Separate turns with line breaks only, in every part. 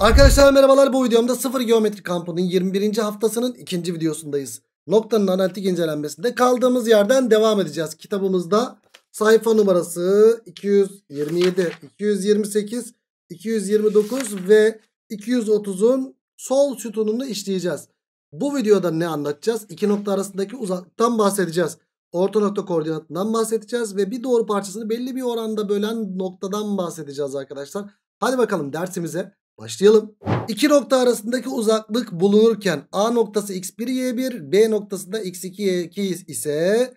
Arkadaşlar merhabalar bu videomda sıfır geometri kampının 21. haftasının ikinci videosundayız. Noktanın analitik incelenmesinde kaldığımız yerden devam edeceğiz. Kitabımızda sayfa numarası 227, 228, 229 ve 230'un sol sütununu işleyeceğiz. Bu videoda ne anlatacağız? İki nokta arasındaki uzaktan bahsedeceğiz. Orta nokta koordinatından bahsedeceğiz ve bir doğru parçasını belli bir oranda bölen noktadan bahsedeceğiz arkadaşlar. Hadi bakalım dersimize Başlayalım. İki nokta arasındaki uzaklık bulunurken A noktası x1 y1 B noktasında x2 y2 ise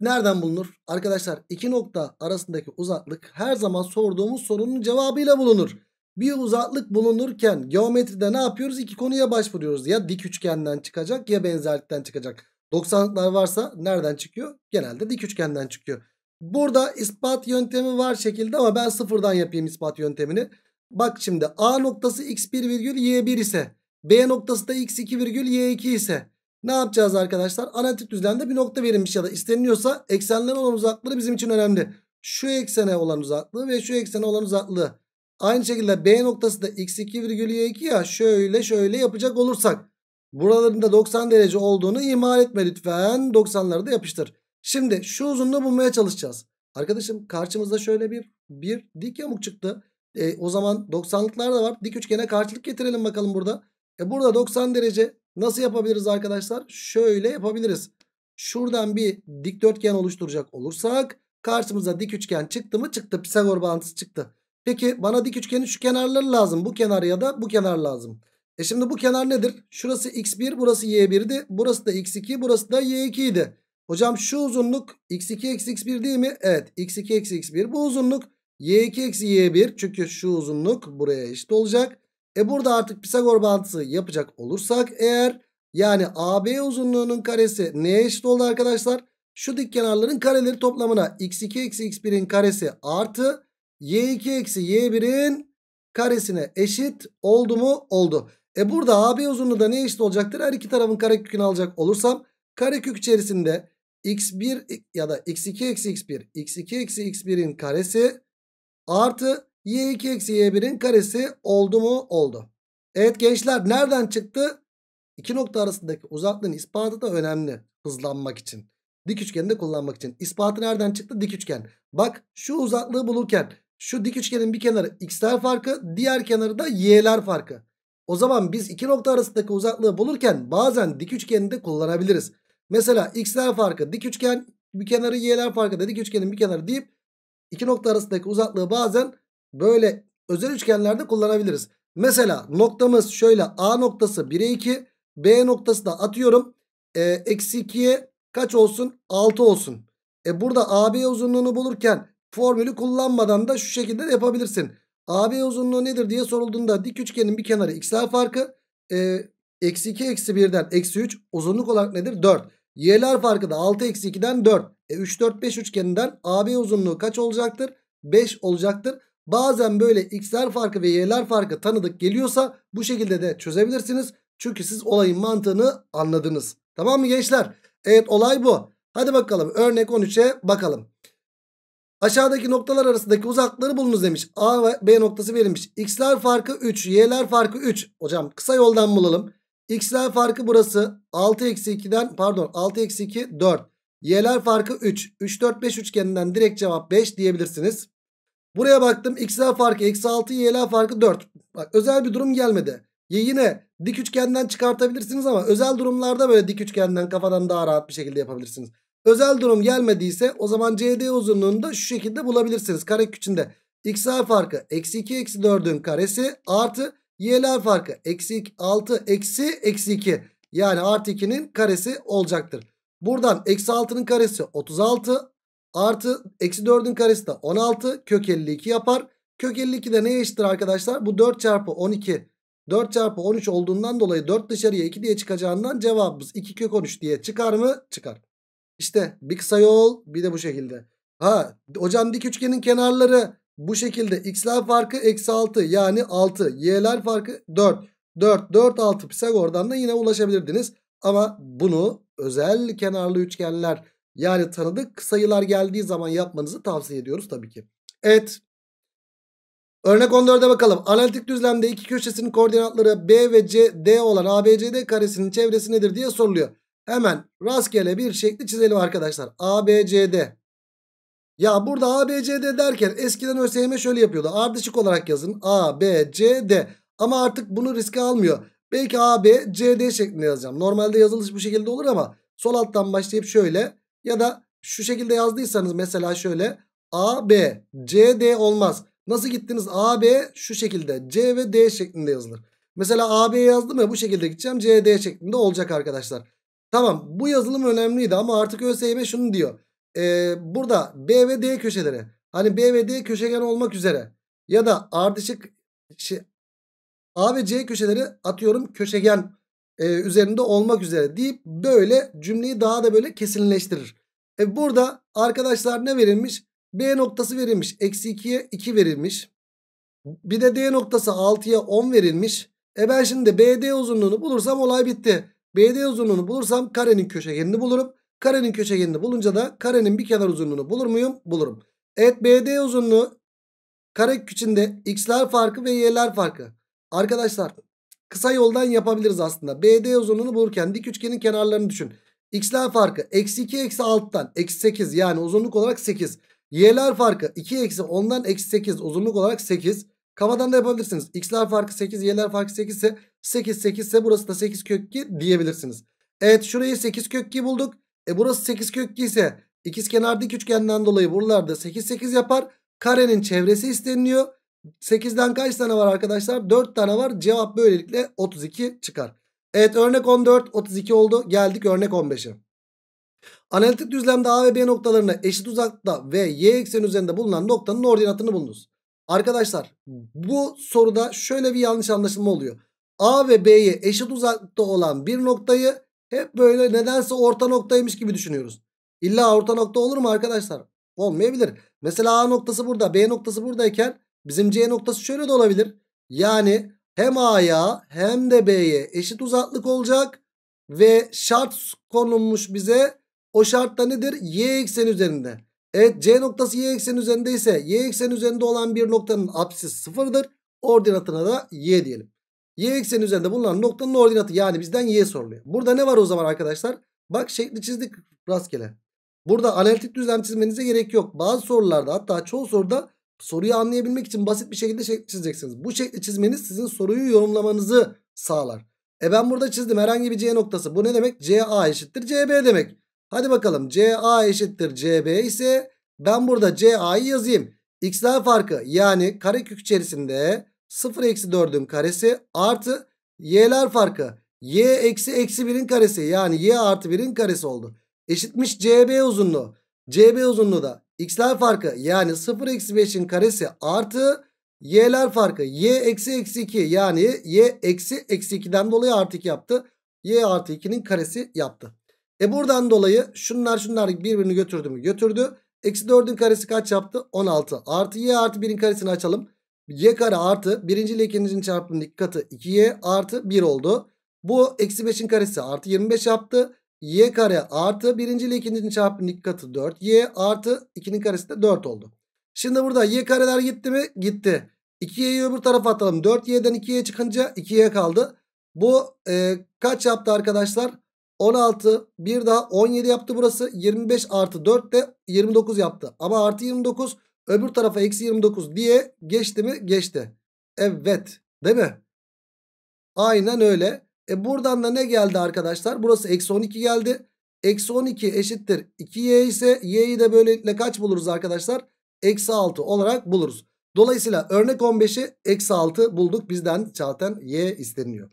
nereden bulunur? Arkadaşlar iki nokta arasındaki uzaklık her zaman sorduğumuz sorunun cevabıyla bulunur. Bir uzaklık bulunurken geometride ne yapıyoruz? İki konuya başvuruyoruz. Ya dik üçgenden çıkacak ya benzerlikten çıkacak. 90'lıklar varsa nereden çıkıyor? Genelde dik üçgenden çıkıyor. Burada ispat yöntemi var şekilde ama ben sıfırdan yapayım ispat yöntemini. Bak şimdi A noktası x1 virgül y1 ise B noktası da x2 virgül y2 ise ne yapacağız arkadaşlar? Analitik düzlemde bir nokta verilmiş ya da isteniliyorsa eksenlere olan uzaklığı bizim için önemli. Şu eksene olan uzaklığı ve şu eksene olan uzaklığı. Aynı şekilde B noktası da x2 virgül y2 ya şöyle şöyle yapacak olursak. buralarında 90 derece olduğunu imal etme lütfen. 90'ları da yapıştır. Şimdi şu uzunluğu bulmaya çalışacağız. Arkadaşım karşımızda şöyle bir bir dik yamuk çıktı. E, o zaman 90'lıklar da var. Dik üçgene karşılık getirelim bakalım burada. E, burada 90 derece nasıl yapabiliriz arkadaşlar? Şöyle yapabiliriz. Şuradan bir dikdörtgen oluşturacak olursak karşımıza dik üçgen çıktı mı? Çıktı. Pisagor bağıntısı çıktı. Peki bana dik üçgenin şu kenarları lazım. Bu kenar ya da bu kenar lazım. E şimdi bu kenar nedir? Şurası x1 burası y1'di. Burası da x2 burası da y2 idi. Hocam şu uzunluk x2 eksi x1 değil mi? Evet x2 eksi x1 bu uzunluk y2 eksi y1 çünkü şu uzunluk buraya eşit olacak. E burada artık Pisagor bağıntısı yapacak olursak eğer yani AB uzunluğunun karesi neye eşit oldu arkadaşlar? Şu dik kenarların kareleri toplamına x2 eksi x1'in karesi artı y2 eksi y1'in karesine eşit oldu mu? Oldu. E burada AB uzunluğu da neye eşit olacaktır? Her iki tarafın karekökünü alacak olursam karekök içerisinde x1 ya da x2 eksi x1 x2 eksi x1'in karesi Artı y2 eksi y1'in karesi oldu mu? Oldu. Evet gençler nereden çıktı? İki nokta arasındaki uzaklığın ispatı da önemli hızlanmak için. Dik üçgende kullanmak için. İspatı nereden çıktı? Dik üçgen. Bak şu uzaklığı bulurken şu dik üçgenin bir kenarı x'ler farkı diğer kenarı da y'ler farkı. O zaman biz iki nokta arasındaki uzaklığı bulurken bazen dik üçgeni de kullanabiliriz. Mesela x'ler farkı dik üçgen bir kenarı y'ler farkı dedik üçgenin bir kenarı deyip iki nokta arasındaki uzaklığı bazen böyle özel üçgenlerde kullanabiliriz. Mesela noktamız şöyle A noktası 1'e 2. B noktası da atıyorum. E, eksi 2'ye kaç olsun? 6 olsun. E burada AB uzunluğunu bulurken formülü kullanmadan da şu şekilde de yapabilirsin. AB uzunluğu nedir diye sorulduğunda dik üçgenin bir kenarı x'ler farkı. E, eksi 2 eksi 1'den eksi 3 uzunluk olarak nedir? 4. Y'ler farkı da 6 eksi 2'den 4. E 3 4 5 üçgeninden AB uzunluğu kaç olacaktır? 5 olacaktır. Bazen böyle x'ler farkı ve y'ler farkı tanıdık geliyorsa bu şekilde de çözebilirsiniz. Çünkü siz olayın mantığını anladınız. Tamam mı gençler? Evet olay bu. Hadi bakalım örnek 13'e bakalım. Aşağıdaki noktalar arasındaki uzaklıkları bulunuz demiş. A ve B noktası verilmiş. X'ler farkı 3, y'ler farkı 3. Hocam kısa yoldan bulalım. X'ler farkı burası 6 eksi 2'den pardon 6 eksi 2 4. Y'ler farkı 3. 3 4 5 üçgeninden direkt cevap 5 diyebilirsiniz. Buraya baktım. X'ler farkı eksi 6. Y'ler farkı 4. Bak özel bir durum gelmedi. yine dik üçgenden çıkartabilirsiniz ama özel durumlarda böyle dik üçgenden kafadan daha rahat bir şekilde yapabilirsiniz. Özel durum gelmediyse o zaman CD uzunluğunu da şu şekilde bulabilirsiniz. Kare küçünde x'ler farkı eksi 2 eksi 4'ün karesi artı y'ler farkı eksi 6 eksi eksi 2 yani artı 2'nin karesi olacaktır. Buradan eksi 6'nın karesi 36 artı eksi 4'ün karesi de 16 kök 52 yapar. Kök 52 de neye eşittir arkadaşlar? Bu 4 çarpı 12 4 çarpı 13 olduğundan dolayı 4 dışarıya 2 diye çıkacağından cevabımız 2 kök 13 diye çıkar mı? Çıkar. İşte bir kısa yol bir de bu şekilde. Ha hocam dik üçgenin kenarları bu şekilde x'ler farkı eksi 6 yani 6 y'ler farkı 4. 4 4 6 Pisagor'dan da yine ulaşabilirdiniz. Ama bunu özel kenarlı üçgenler yani tanıdık sayılar geldiği zaman yapmanızı tavsiye ediyoruz tabii ki. Evet. Örnek 14'e bakalım. Analitik düzlemde iki köşesinin koordinatları B ve C, D olan ABCD karesinin çevresi nedir diye soruluyor. Hemen rastgele bir şekli çizelim arkadaşlar. ABCD. Ya burada ABCD derken eskiden ÖSYM şöyle yapıyordu. Ardışık olarak yazın. ABCD. Ama artık bunu riske almıyor. Belki AB CD şeklinde yazacağım. Normalde yazılış bu şekilde olur ama sol alttan başlayıp şöyle ya da şu şekilde yazdıysanız mesela şöyle AB CD olmaz. Nasıl gittiniz? AB şu şekilde C ve D şeklinde yazılır. Mesela AB yazdım ya bu şekilde gideceğim CD şeklinde olacak arkadaşlar. Tamam bu yazılım önemliydi ama artık ÖSYM şunu diyor. Ee, burada B ve D köşeleri hani B ve D köşegen olmak üzere ya da ardışık A ve C köşeleri atıyorum köşegen e, üzerinde olmak üzere deyip böyle cümleyi daha da böyle kesinleştirir. E burada arkadaşlar ne verilmiş? B noktası verilmiş. Eksi 2'ye 2 verilmiş. Bir de D noktası 6'ya 10 verilmiş. E ben şimdi BD uzunluğunu bulursam olay bitti. BD uzunluğunu bulursam karenin köşegenini bulurum. Karenin köşegenini bulunca da karenin bir kenar uzunluğunu bulur muyum? Bulurum. Evet BD uzunluğu kare içinde x'ler farkı ve y'ler farkı. Arkadaşlar kısa yoldan yapabiliriz aslında. BD uzunluğunu bulurken dik üçgenin kenarlarını düşün. X'ler farkı eksi 2 eksi 6'dan eksi 8 yani uzunluk olarak 8. Y'ler farkı 2 eksi 10'dan eksi 8 uzunluk olarak 8. Kafadan da yapabilirsiniz. X'ler farkı 8 Y'ler farkı 8 ise 8 8 ise burası da 8 kök 2 diyebilirsiniz. Evet şurayı 8 kök 2 bulduk. E burası 8 kök 2 ise ikiz kenar dik üçgenden dolayı buralarda 8 8 yapar. Karenin çevresi isteniliyor. 8'den kaç tane var arkadaşlar? 4 tane var. Cevap böylelikle 32 çıkar. Evet örnek 14 32 oldu. Geldik örnek 15'e. Analitik düzlemde A ve B noktalarına eşit uzakta ve y ekseni üzerinde bulunan noktanın ordinatını bulunuz. Arkadaşlar bu soruda şöyle bir yanlış anlaşılma oluyor. A ve B'ye eşit uzakta olan bir noktayı hep böyle nedense orta noktaymış gibi düşünüyoruz. İlla orta nokta olur mu arkadaşlar? Olmayabilir. Mesela A noktası burada B noktası buradayken Bizim C noktası şöyle de olabilir. Yani hem A'ya hem de B'ye eşit uzaklık olacak. Ve şart konulmuş bize. O şart da nedir? Y eksen üzerinde. Evet C noktası Y eksen üzerinde ise Y eksen üzerinde olan bir noktanın apsisi sıfırdır. Ordinatına da Y diyelim. Y eksen üzerinde bulunan noktanın ordinatı yani bizden Y soruluyor. Burada ne var o zaman arkadaşlar? Bak şekli çizdik rastgele. Burada analitik düzlem çizmenize gerek yok. Bazı sorularda hatta çoğu soruda soruyu anlayabilmek için basit bir şekilde şekli çizeceksiniz. Bu şekli çizmeniz sizin soruyu yorumlamanızı sağlar. E ben burada çizdim herhangi bir C noktası. Bu ne demek? CA eşittir CB demek. Hadi bakalım CA eşittir CB ise ben burada CA'yı yazayım. X'ler farkı yani karekök içerisinde 0 eksi 4'ün karesi artı y'ler farkı. y eksi eksi 1'in karesi yani y artı 1'in karesi oldu. Eşitmiş CB uzunluğu. CB uzunluğu da x'ler farkı yani 0 eksi 5'in karesi artı y'ler farkı y eksi eksi 2 yani y eksi eksi 2'den dolayı artı 2 yaptı. y artı 2'nin karesi yaptı. E buradan dolayı şunlar şunlar birbirini götürdü mü? Götürdü. Eksi 4'ün karesi kaç yaptı? 16. Artı y artı 1'in karesini açalım. y kare artı birinci ile ikincinin çarpımının iki katı 2y artı 1 oldu. Bu eksi 5'in karesi artı 25 yaptı y kare artı birinci ile ikincinin çarpımının katı 4. y artı 2'nin karesi de 4 oldu. Şimdi burada y kareler gitti mi? Gitti. 2y'yi öbür tarafa atalım. 4y'den y çıkınca y kaldı. Bu e, kaç yaptı arkadaşlar? 16 bir daha 17 yaptı burası. 25 artı 4 de 29 yaptı. Ama artı 29 öbür tarafa eksi 29 diye geçti mi? Geçti. Evet değil mi? Aynen öyle. E buradan da ne geldi arkadaşlar? Burası eksi 12 geldi. Eksi 12 eşittir 2y ise y'yi de böylelikle kaç buluruz arkadaşlar? Eksi 6 olarak buluruz. Dolayısıyla örnek 15'i eksi 6 bulduk. Bizden zaten y isteniyor.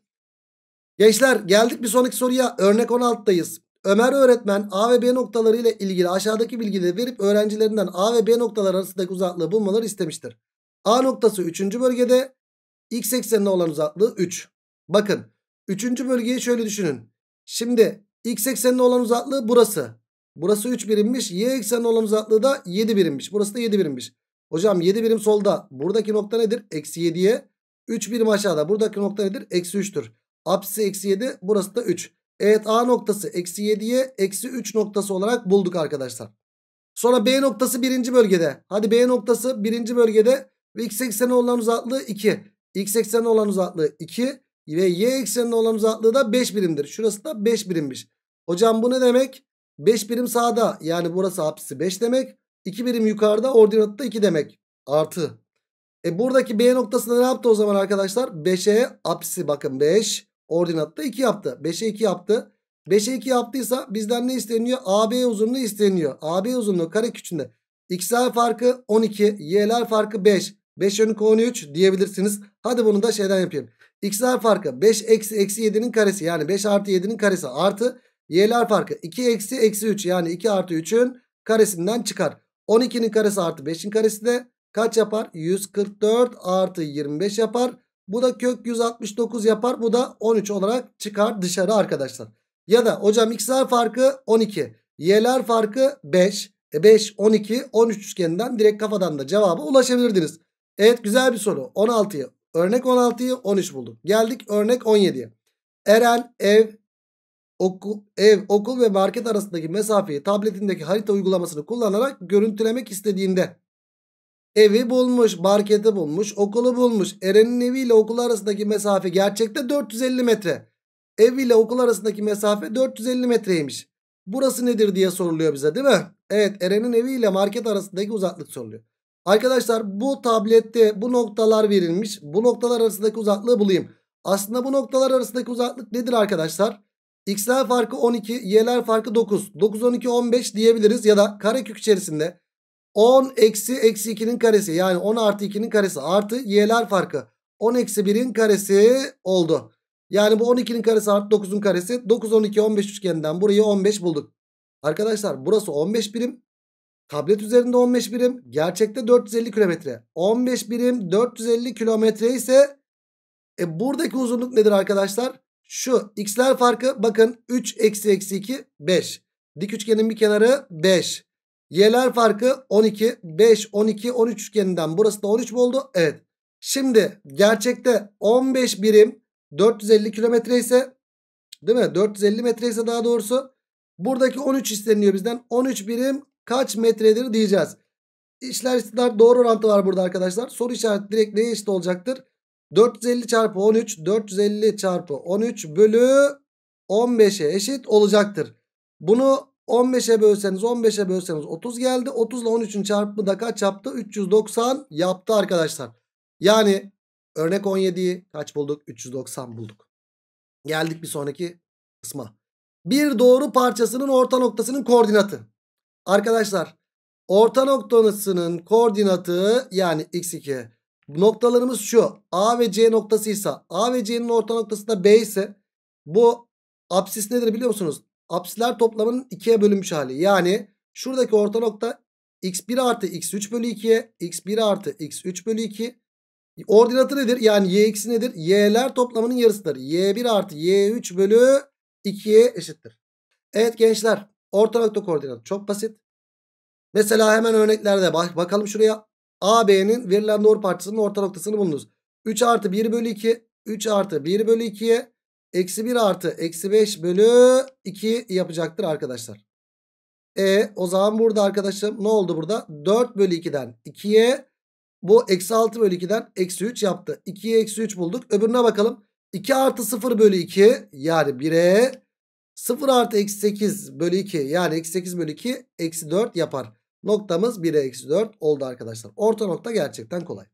Gençler geldik bir sonraki soruya. Örnek 16'dayız. Ömer öğretmen A ve B noktaları ile ilgili aşağıdaki bilgileri verip öğrencilerinden A ve B noktaları arasındaki uzaklığı bulmaları istemiştir. A noktası 3. bölgede x eksenine olan uzaklığı 3. Bakın Üçüncü bölgeyi şöyle düşünün. Şimdi x eksenine olan uzaklığı burası. Burası 3 birimmiş. Y eksenine olan uzaklığı da 7 birimmiş. Burası da 7 birimmiş. Hocam 7 birim solda. Buradaki nokta nedir? Eksi 7'ye. 3 birim aşağıda. Buradaki nokta nedir? Eksi 3'tür. Apsisi eksi 7. Burası da 3. Evet A noktası eksi 7'ye eksi 3 noktası olarak bulduk arkadaşlar. Sonra B noktası birinci bölgede. Hadi B noktası birinci bölgede. X ekseni olan uzaklığı 2. X ekseni olan uzaklığı 2. Ve y ekseninde olan uzaklığı da 5 birimdir. Şurası da 5 birimmiş. Hocam bu ne demek? 5 birim sağda yani burası apsisi 5 demek. 2 birim yukarıda da 2 demek. Artı. E buradaki B noktasında ne yaptı o zaman arkadaşlar? 5'e apsisi bakın 5 da 2 yaptı. 5'e 2 yaptı. 5'e 2 yaptıysa bizden ne isteniyor? AB uzunluğu isteniyor. AB uzunluğu kare küçüğünde. X'ler farkı 12. Y'ler farkı 5. 5 yönü 13 diyebilirsiniz. Hadi bunu da şeyden yapayım. X'ler farkı 5 eksi eksi 7'nin karesi yani 5 artı 7'nin karesi artı Y'ler farkı 2 eksi eksi 3 yani 2 artı 3'ün karesinden çıkar. 12'nin karesi artı 5'in karesi de kaç yapar? 144 artı 25 yapar. Bu da kök 169 yapar. Bu da 13 olarak çıkar dışarı arkadaşlar. Ya da hocam x'ler farkı 12. Y'ler farkı 5. E 5, 12, 13 üçgeninden direkt kafadan da cevaba ulaşabilirdiniz. Evet güzel bir soru. 16'ya Örnek 16'yı 13 bulduk. Geldik örnek 17'ye. Eren ev okul, ev, okul ve market arasındaki mesafeyi tabletindeki harita uygulamasını kullanarak görüntülemek istediğinde evi bulmuş, marketi bulmuş, okulu bulmuş. Eren'in eviyle okul arasındaki mesafe gerçekte 450 metre. Ev ile okul arasındaki mesafe 450 metreymiş. Burası nedir diye soruluyor bize değil mi? Evet Eren'in evi ile market arasındaki uzaklık soruluyor. Arkadaşlar bu tablette bu noktalar verilmiş. Bu noktalar arasındaki uzaklığı bulayım. Aslında bu noktalar arasındaki uzaklık nedir arkadaşlar? X'ler farkı 12, Y'ler farkı 9. 9, 12, 15 diyebiliriz ya da karekök içerisinde 10 eksi eksi 2'nin karesi yani 10 artı 2'nin karesi artı Y'ler farkı 10 eksi 1'in karesi oldu. Yani bu 12'nin karesi artı 9'un karesi 9, 12, 15 üçgeninden burayı 15 bulduk. Arkadaşlar burası 15 birim Tablet üzerinde 15 birim. Gerçekte 450 kilometre. 15 birim 450 kilometre ise e, buradaki uzunluk nedir arkadaşlar? Şu x'ler farkı bakın 3 eksi eksi 2 5. Dik üçgenin bir kenarı 5. Y'ler farkı 12. 5, 12, 13 üçgeninden. Burası da 13 mi oldu? Evet. Şimdi gerçekte 15 birim 450 kilometre ise değil mi? 450 metre ise daha doğrusu. Buradaki 13 isteniyor bizden. 13 birim kaç metredir diyeceğiz. İşler isimler doğru orantı var burada arkadaşlar. Soru işareti direkt neye eşit olacaktır? 450 çarpı 13 450 çarpı 13 bölü 15'e eşit olacaktır. Bunu 15'e bölseniz 15'e bölseniz 30 geldi. 30 ile 13'ün çarpımı da kaç yaptı? 390 yaptı arkadaşlar. Yani örnek 17'yi kaç bulduk? 390 bulduk. Geldik bir sonraki kısma. Bir doğru parçasının orta noktasının koordinatı. Arkadaşlar orta noktasının koordinatı yani x2. Noktalarımız şu. A ve C noktasıysa A ve C'nin orta noktası da B ise bu apsis nedir biliyor musunuz? Apsisler toplamının ikiye bölünmüş hali. Yani şuradaki orta nokta x1 artı x3 bölü 2'ye x1 artı x3 bölü 2 Ordinatı nedir? Yani yx'i nedir? y'ler toplamının yarısıdır. y1 artı y3 bölü 2'ye eşittir. Evet gençler Orta nokta koordinatı çok basit. Mesela hemen örneklerde bak bakalım şuraya. AB'nin verilen doğru parçasının orta noktasını bulunuz. 3 artı 1 bölü 2. 3 artı 1 bölü 2'ye eksi 1 artı eksi 5 bölü 2 yapacaktır arkadaşlar. E o zaman burada arkadaşım ne oldu burada? 4 bölü 2'den 2'ye bu eksi 6 bölü 2'den eksi 3 yaptı. 2'ye eksi 3 bulduk. Öbürüne bakalım. 2 artı 0 bölü 2 yani 1'e 0 artı eksi 8 bölü 2 yani eksi 8 bölü 2 eksi 4 yapar. Noktamız 1'e eksi 4 oldu arkadaşlar. Orta nokta gerçekten kolay.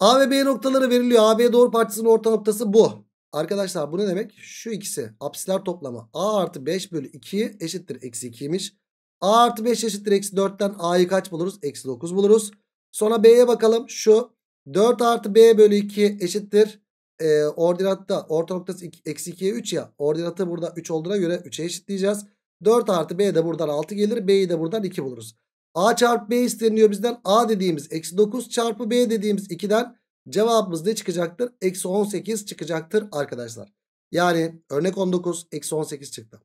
A ve B noktaları veriliyor. AB doğru parçasının orta noktası bu. Arkadaşlar bu ne demek? Şu ikisi apsiler toplamı A artı 5 bölü 2 eşittir eksi 2'ymiş. A artı 5 eşittir eksi 4'ten A'yı kaç buluruz? Eksi 9 buluruz. Sonra B'ye bakalım. Şu 4 artı B bölü 2 eşittir e, ordinatta orta noktası eksi 2'ye 3 ya. Ordinatı burada 3 olduğuna göre 3'e eşitleyeceğiz. 4 artı B de buradan 6 gelir. B'yi de buradan 2 buluruz. A çarpı B isteniyor bizden. A dediğimiz eksi 9 çarpı B dediğimiz 2'den cevabımız ne çıkacaktır? Eksi 18 çıkacaktır arkadaşlar. Yani örnek 19 eksi 18 çıktı.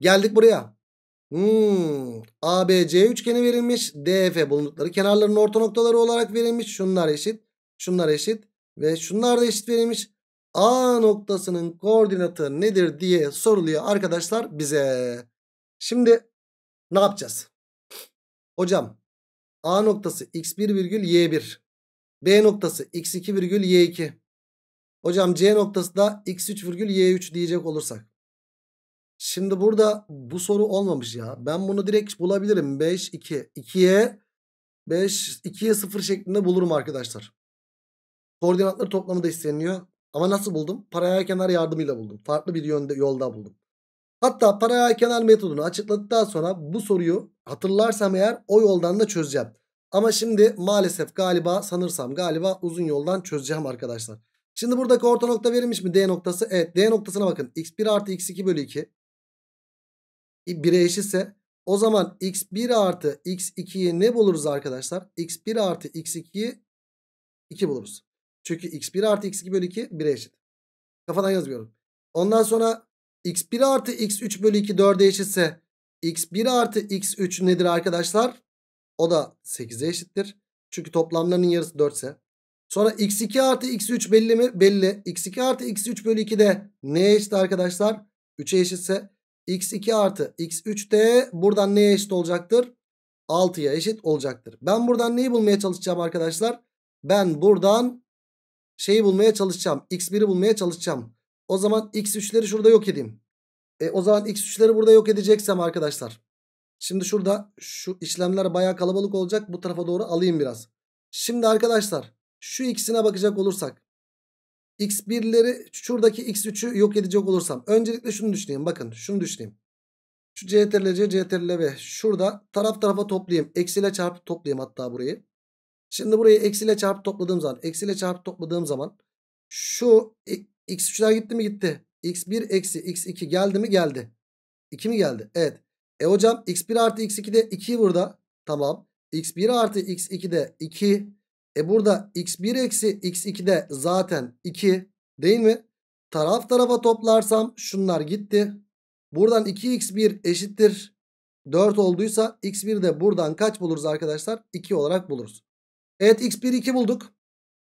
Geldik buraya. Hmm, ABC üçgeni verilmiş. DF bulundukları kenarların orta noktaları olarak verilmiş. Şunlar eşit. Şunlar eşit. Ve şunlar da eşit verilmiş. A noktasının koordinatı nedir diye soruluyor arkadaşlar bize. Şimdi ne yapacağız? Hocam A noktası x1 virgül y1. B noktası x2 virgül y2. Hocam C noktası da x3 virgül y3 diyecek olursak. Şimdi burada bu soru olmamış ya. Ben bunu direkt bulabilirim. 5, 2. 2'ye 5, 2'ye 0 şeklinde bulurum arkadaşlar. Koordinatları toplamı da isteniyor. Ama nasıl buldum? Paralel kenar yardımıyla buldum. Farklı bir yönde yolda buldum. Hatta paralel kenar metodunu açıkladıktan sonra bu soruyu hatırlarsam eğer o yoldan da çözeceğim. Ama şimdi maalesef galiba sanırsam galiba uzun yoldan çözeceğim arkadaşlar. Şimdi buradaki orta nokta verilmiş mi D noktası? Evet D noktasına bakın. X1 artı X2 bölü 2. 1'e eşitse o zaman X1 artı X2'yi ne buluruz arkadaşlar? X1 artı X2'yi 2 buluruz. Çünkü x1 artı x2 bölü 2 1'e eşit. Kafadan yazmıyorum. Ondan sonra x1 artı x3 bölü 2 4'e eşitse x1 artı x3 nedir arkadaşlar? O da 8'e eşittir. Çünkü toplamlarının yarısı 4 ise. Sonra x2 artı x3 belli mi? Belli. x2 artı x3 bölü 2 de neye eşit arkadaşlar? 3'e eşitse x2 artı x3 de buradan neye eşit olacaktır? 6'ya eşit olacaktır. Ben buradan neyi bulmaya çalışacağım arkadaşlar? Ben buradan şeyi bulmaya çalışacağım. X1'i bulmaya çalışacağım. O zaman X3'leri şurada yok edeyim. E, o zaman X3'leri burada yok edeceksem arkadaşlar. Şimdi şurada şu işlemler baya kalabalık olacak. Bu tarafa doğru alayım biraz. Şimdi arkadaşlar şu ikisine bakacak olursak. X1'leri şuradaki X3'ü yok edecek olursam. Öncelikle şunu düşüneyim. Bakın şunu düşüneyim. Şu CTRL-C, CTRL-V. Şurada taraf tarafa toplayayım. Eksiyle çarpıp toplayayım hatta burayı. Şimdi burayı eksiyle çarpıp topladığım zaman eksiyle çarpıp topladığım zaman şu x3'ler gitti mi gitti. x1 eksi x2 geldi mi geldi. 2 mi geldi? Evet. E hocam x1 artı x2 de 2 burada. Tamam. x1 artı x2 de 2. E burada x1 eksi x2 de zaten 2 değil mi? Taraf tarafa toplarsam şunlar gitti. Buradan 2x1 eşittir 4 olduysa x1 de buradan kaç buluruz arkadaşlar? 2 olarak buluruz. Evet x1 2 bulduk.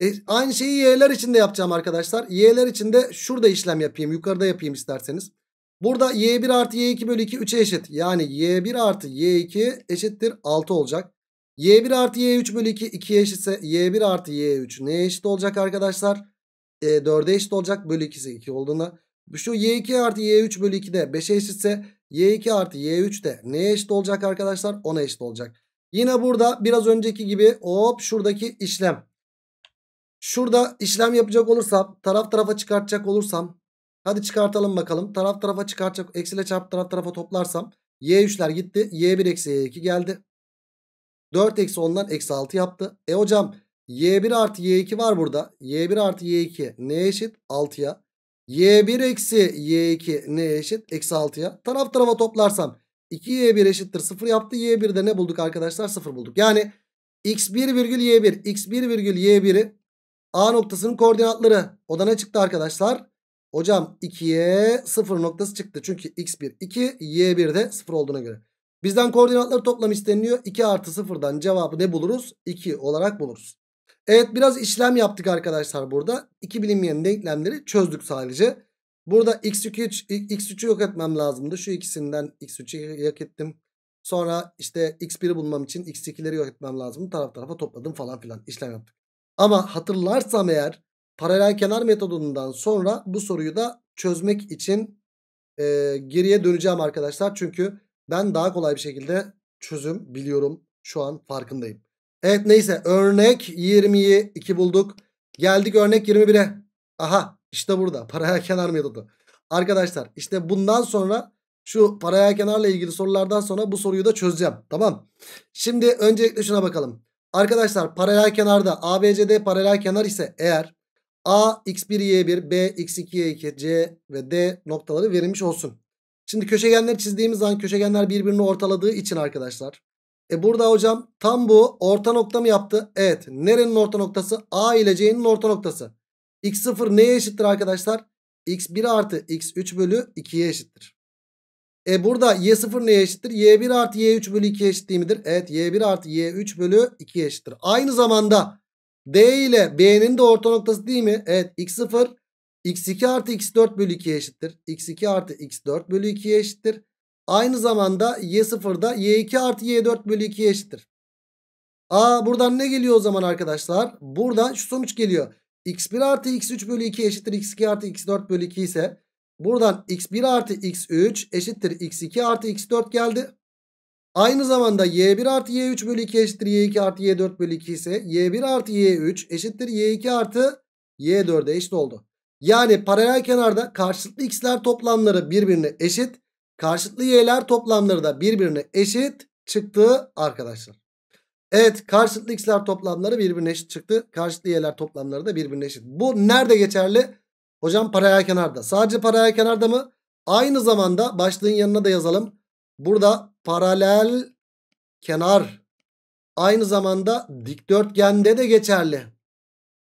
E, aynı şeyi y'ler için de yapacağım arkadaşlar. Y'ler için de şurada işlem yapayım. Yukarıda yapayım isterseniz. Burada y1 artı y2 bölü 2 3'e eşit. Yani y1 artı y2 eşittir 6 olacak. y1 artı y3 bölü 2 2'ye eşitse y1 artı y3 neye eşit olacak arkadaşlar? E, 4'e eşit olacak. Bölü 2'si 2 olduğunda. Şu y2 artı y3 bölü 2 de 5'e eşitse y2 artı y3 de neye eşit olacak arkadaşlar? 10'a eşit olacak. Yine burada biraz önceki gibi hop şuradaki işlem. Şurada işlem yapacak olursam taraf tarafa çıkartacak olursam hadi çıkartalım bakalım. Taraf tarafa çıkartacak eksiyle çarp taraf tarafa toplarsam y3'ler gitti. y1 eksi y2 geldi. 4 eksi 10'dan eksi 6 yaptı. E hocam y1 artı y2 var burada. y1 artı y2 ne eşit? 6'ya. y1 eksi y2 ne eşit? Eksi 6'ya. Taraf tarafa toplarsam 2y1 eşittir 0 yaptı. y1'de ne bulduk arkadaşlar? 0 bulduk. Yani x1 virgül y1 x1 virgül y1'i a noktasının koordinatları. O da ne çıktı arkadaşlar? Hocam 2'ye 0 noktası çıktı. Çünkü x1 2 y1 de 0 olduğuna göre. Bizden koordinatları toplam isteniliyor. 2 artı 0'dan cevabı ne buluruz? 2 olarak buluruz. Evet biraz işlem yaptık arkadaşlar burada. 2 bilinmeyen denklemleri çözdük sadece. Burada x2 x3'ü yok etmem lazımdı. Şu ikisinden x3'ü yok ettim. Sonra işte x1'i bulmam için x2'leri yok etmem lazım. Taraf tarafa topladım falan filan işlem yaptık. Ama hatırlarsam eğer paralel kenar metodundan sonra bu soruyu da çözmek için e, geriye döneceğim arkadaşlar. Çünkü ben daha kolay bir şekilde çözüm biliyorum. Şu an farkındayım. Evet neyse örnek 20'yi 2 bulduk. Geldik örnek 21'e. Aha işte burada paraya kenar metodu. Arkadaşlar işte bundan sonra şu paraya kenarla ilgili sorulardan sonra bu soruyu da çözeceğim. Tamam. Şimdi öncelikle şuna bakalım. Arkadaşlar paralel kenarda ABCD paralel kenar ise eğer A x1 y1 B x2 y2 C ve D noktaları verilmiş olsun. Şimdi köşegenleri çizdiğimiz zaman köşegenler birbirini ortaladığı için arkadaşlar. E burada hocam tam bu orta nokta mı yaptı? Evet. Nerenin orta noktası? A ile C'nin orta noktası. X0 neye eşittir arkadaşlar? X1 artı X3 bölü 2'ye eşittir. E burada Y0 neye eşittir? Y1 artı Y3 bölü 2'ye eşit değil midir? Evet Y1 artı Y3 bölü 2'ye eşittir. Aynı zamanda D ile B'nin de orta noktası değil mi? Evet X0 X2 artı X4 bölü 2'ye eşittir. X2 artı X4 bölü 2'ye eşittir. Aynı zamanda y da Y2 artı Y4 bölü 2'ye eşittir. Aa buradan ne geliyor o zaman arkadaşlar? Buradan şu sonuç geliyor x1 artı x3 bölü 2 eşittir x2 artı x4 bölü 2 ise buradan x1 artı x3 eşittir x2 artı x4 geldi. Aynı zamanda y1 artı y3 bölü 2 eşittir y2 artı y4 bölü 2 ise y1 artı y3 eşittir y2 artı y4'e eşit oldu. Yani paralel kenarda karşılıklı x'ler toplamları birbirine eşit. Karşılıklı y'ler toplamları da birbirine eşit çıktı arkadaşlar. Evet karşılıklı x'ler toplamları birbirine eşit çıktı. Karşılıklı y'ler toplamları da birbirine eşit. Bu nerede geçerli? Hocam paralel kenarda. Sadece paralel kenarda mı? Aynı zamanda başlığın yanına da yazalım. Burada paralel kenar aynı zamanda dikdörtgende de geçerli.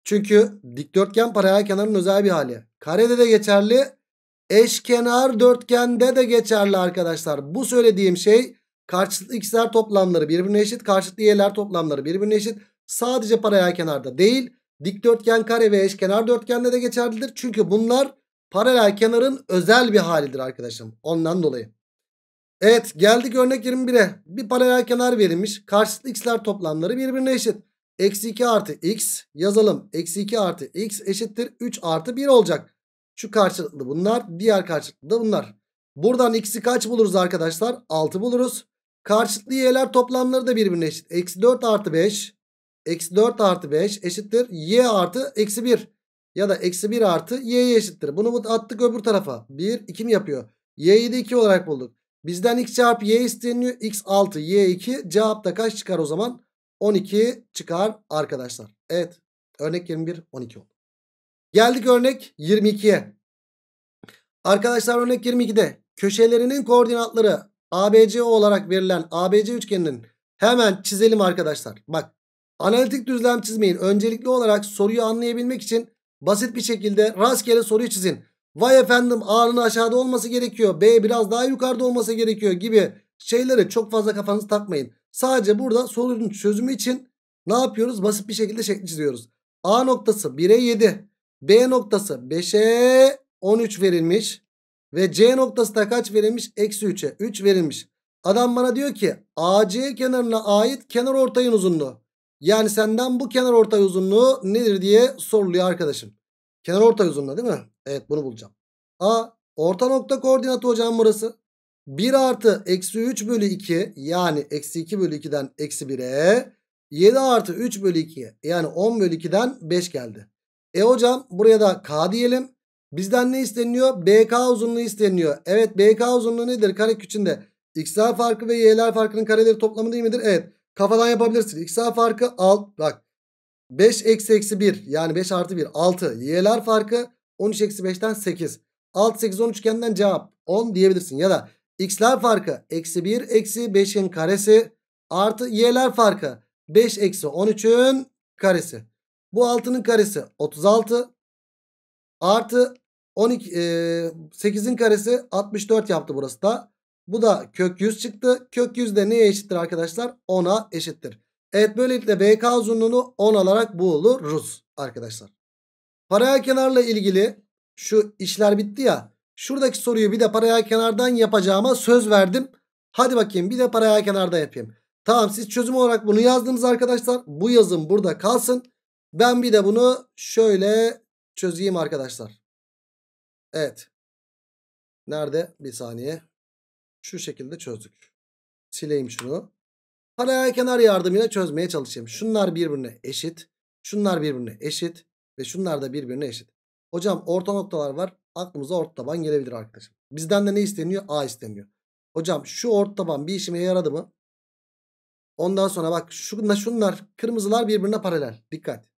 Çünkü dikdörtgen paralel kenarın özel bir hali. Karede de geçerli. Eşkenar dörtgende de geçerli arkadaşlar. Bu söylediğim şey Karşılıklı x'ler toplamları birbirine eşit. Karşılıklı y'ler toplamları birbirine eşit. Sadece paralel kenarda değil. Dikdörtgen kare ve eşkenar dörtgende de geçerlidir. Çünkü bunlar paralel kenarın özel bir halidir arkadaşım. Ondan dolayı. Evet geldik örnek 21'e. Bir paralel kenar verilmiş. Karşılıklı x'ler toplamları birbirine eşit. Eksi 2 artı x yazalım. Eksi 2 artı x eşittir 3 artı 1 olacak. Şu karşılıklı bunlar. Diğer karşılıklı da bunlar. Buradan x'i kaç buluruz arkadaşlar? 6 buluruz. Karşıtlı y'ler toplamları da birbirine eşit. Eksi 4 artı 5. Eksi 4 artı 5 eşittir. Y artı eksi 1. Ya da eksi 1 artı y'ye eşittir. Bunu attık öbür tarafa. 1, 2 mi yapıyor? Y'yi de 2 olarak bulduk. Bizden x çarpı y isteniyor. x 6, y 2. Cevap da kaç çıkar o zaman? 12 çıkar arkadaşlar. Evet. Örnek 21, 12 oldu. Geldik örnek 22'ye. Arkadaşlar örnek 22'de köşelerinin koordinatları ABCO olarak verilen ABC üçgeninin hemen çizelim arkadaşlar. Bak analitik düzlem çizmeyin. Öncelikli olarak soruyu anlayabilmek için basit bir şekilde rastgele soruyu çizin. Vay efendim A'nın aşağıda olması gerekiyor. B biraz daha yukarıda olması gerekiyor gibi şeylere çok fazla kafanızı takmayın. Sadece burada sorunun çözümü için ne yapıyoruz? Basit bir şekilde şekli çiziyoruz. A noktası 1'e 7. B noktası 5'e 13 verilmiş. Ve C noktası da kaç verilmiş? Eksi 3'e 3 verilmiş. Adam bana diyor ki AC kenarına ait kenar ortayın uzunluğu. Yani senden bu kenar ortay uzunluğu nedir diye soruluyor arkadaşım. Kenar ortay uzunluğu değil mi? Evet bunu bulacağım. A orta nokta koordinatı hocam burası. 1 artı eksi 3 bölü 2 yani eksi 2 bölü 2'den eksi 1'e 7 artı 3 bölü 2, yani 10 bölü 2'den 5 geldi. E hocam buraya da k diyelim. Bizden ne isteniyor? BK uzunluğu isteniyor. Evet BK uzunluğu nedir? Karek içinde. X'ler farkı ve Y'ler farkının kareleri toplamı değil midir? Evet. Kafadan yapabilirsin. X'ler farkı alt. Bak. 5 eksi eksi 1. Yani 5 artı 1. 6. Y'ler farkı 13 eksi 5'ten 8. 6 8 13 üçgenden cevap 10 diyebilirsin. Ya da X'ler farkı eksi 1 eksi 5'in karesi artı Y'ler farkı 5 eksi 13'ün karesi. Bu 6'nın karesi 36 artı 12 8'in karesi 64 yaptı burası da. Bu da kök 100 çıktı. Kök 100 de neye eşittir arkadaşlar? 10'a eşittir. Evet böylelikle BK uzunluğunu 10 alarak buluruz arkadaşlar. Paralel kenarla ilgili şu işler bitti ya. Şuradaki soruyu bir de paralel kenardan yapacağıma söz verdim. Hadi bakayım bir de paralel kenarda yapayım. Tamam siz çözüm olarak bunu yazdınız arkadaşlar. Bu yazım burada kalsın. Ben bir de bunu şöyle çözeyim arkadaşlar. Evet. Nerede? Bir saniye. Şu şekilde çözdük. Sileyim şunu. Paralel kenar yardımıyla çözmeye çalışayım. Şunlar birbirine eşit. Şunlar birbirine eşit. Ve şunlar da birbirine eşit. Hocam orta noktalar var. Aklımıza orta taban gelebilir arkadaşım. Bizden de ne isteniyor? A isteniyor. Hocam şu orta taban bir işime yaradı mı? Ondan sonra bak şunlar, şunlar kırmızılar birbirine paralel. Dikkat.